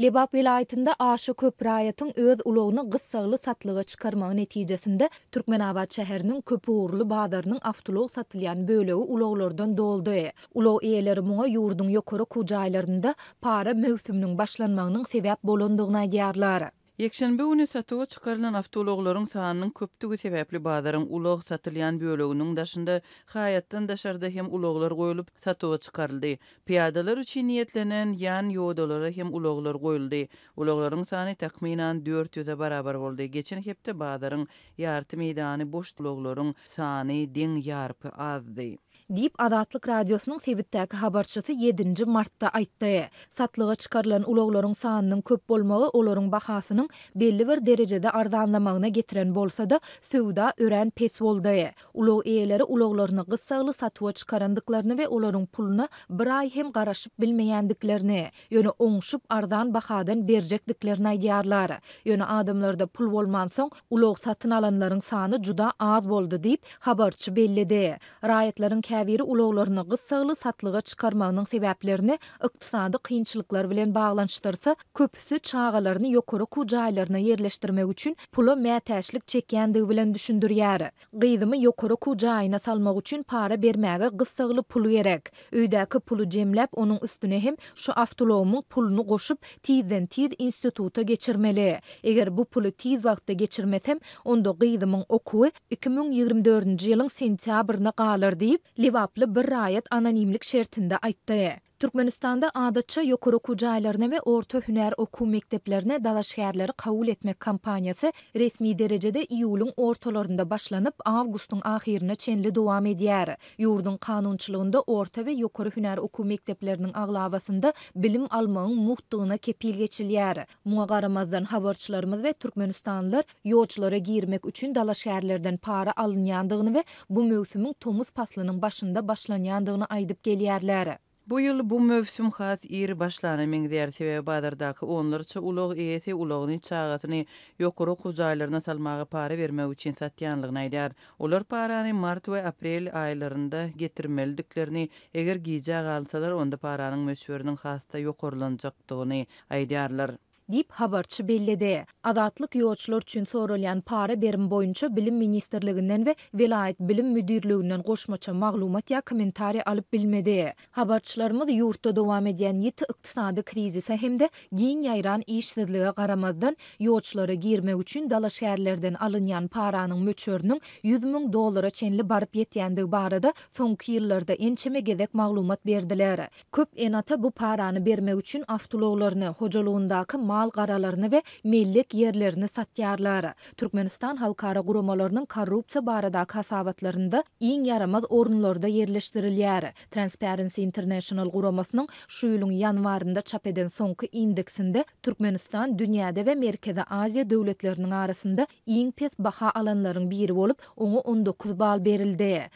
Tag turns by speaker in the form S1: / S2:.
S1: Lebab vilayetinde Aşı Köprayatın öz uloğunu gıssağlı satlığa çıkarmağı neticesinde Türkmenabat şehrinin köpü uğurlu bağdarının aftuloğu satılayan bölüğü uloğlardan doldu. Uloğ eyeleri muğa yurdun yokoru kucaylarında para mövsümünün başlanmağının sebep bolunduğuna giyarlar.
S2: Ýekşenbi günü satuwa çykarylan awtologlaryň sanynyň köpdügi sebäpli bazaryň ulag satylýan bölegüniň daşynda haýatdan daşarda hem uloglar goýulyp satuwa çykaryldy. Piyadalar üçin niýetlenen yan ýodalara hem uloglar goýuldy. Uloglaryň sany takminan 400-e barabar boldy. Geçen hepde bazaryň ýarty meýdany boş uloglaryň sany deň azdy.
S1: Dip Adatlyk radiosynyň sebitdäki habarçysy 7 martta martda aýtdy. çıkarılan çykarylan sağının sanynyň köp bolmagy olaryň bahasynyň belli bir derejede arzanlamagyna getiren bolsa da, söwda ören pes boldy. Ulog eýeleri uloglaryny gysagly satwa ve we olaryň puluny bir aý hem garaşyp bilmeyendiklerini ýöne onşup arzan bahadan berjekdiklerini aýdýarlar. Ýöne adamlarda pul bolman soň ulog satyn alanlaryň sany juda az boldy diýip habarçy bellidi. Raýatlaryň käwiri ulaglaryny gysgaly satlyga çykarmagynyň sebäplerini ykdysady kynçylyklar bilen baglanşdyrsa, köpüsü çağalaryny ýokary kujaýlaryna yerleşdirmek üçin pula mätäşlik çekýändigi bilen düşündürýär. Gyýdymy ýokary kujaýyna salmak üçin para bermäge gysgaly pul gerek. Öýdäki pulu jemläp onuň üstüne hem şu avtolomyň pulunu goşup tizden tiz instituta geçirmeli. Eger bu pulu tiz wagtda geçirmesem, onda gyýdymyň okuwy 2024-nji ýylyň sentýabryna galar diýip livaplı bir rayet anonimlik şertinde aýtdy. Türkmenistanda adatça yokuru kucaylarına ve orta hüner oku mekteplerine dalaş kavul etmek kampanyası resmi derecede iyulun ortalarında başlanıp avgustun ahirine çenli devam ediyar. Yurdun kanunçılığında orta ve yokoru hüner oku mekteplerinin ağlavasında bilim almağın muhtığına kepil geçiliyar. Muagaramazdan havarçılarımız ve Türkmenistanlılar yolçlara girmek üçün dalaş para alın yandığını ve bu mevsimün tomuz paslının başında başlanyandığını aydıp geliyarlarlar.
S2: Bu ýyl bu mövsüm has ýer başlanan meňzer sebäbi bazardaky onlarça ulag ýeti ulagyny çağatyny ýokury gujaýlaryna salmagy para bermek üçin satýanlygyny aýdar. Olar parany mart we aprel aýlarynda getirmeldiklerini, eger giýjäg alsalar onda paranyň xasta hasda ýokurlanjakdygyny aydarlar.
S1: dip habarçı bellede. Adatlık yoçlar çün sorulyan para berim boyunca bilim ministerliginden ve velayet bilim müdürlüğünden koşmaça maglumat ya komentari alıp bilmedi. Habarçılarımız yurtta devam ediyen yeti iktisadi krizise hem de giyin yayran işsizliğe karamazdan yoçlara girme uçun dala şerlerden alınyan paranın möçörünün 100 mün dolara çenli barıp yetiyendi barada son kiyyırlarda ençeme gedek maglumat berdiler. Köp enata bu paranı berme uçun aftuloğlarını hocalığındaki maglumat mal garalaryny we millik yerlerini satyarlara. Türkmenistan halkara gurumalarynyň korrupsiýa barada kasavatlarında iň yaramaz ornlarda yerleşdirilýär. Transparency International guramasynyň şu ýylyň ýanwarynda çap eden soňky indeksinde Türkmenistan dünýäde we Merkezi Aziýa döwletleriniň arasynda iň pes baha alanlaryň biri bolup, onu 19 bal berildi.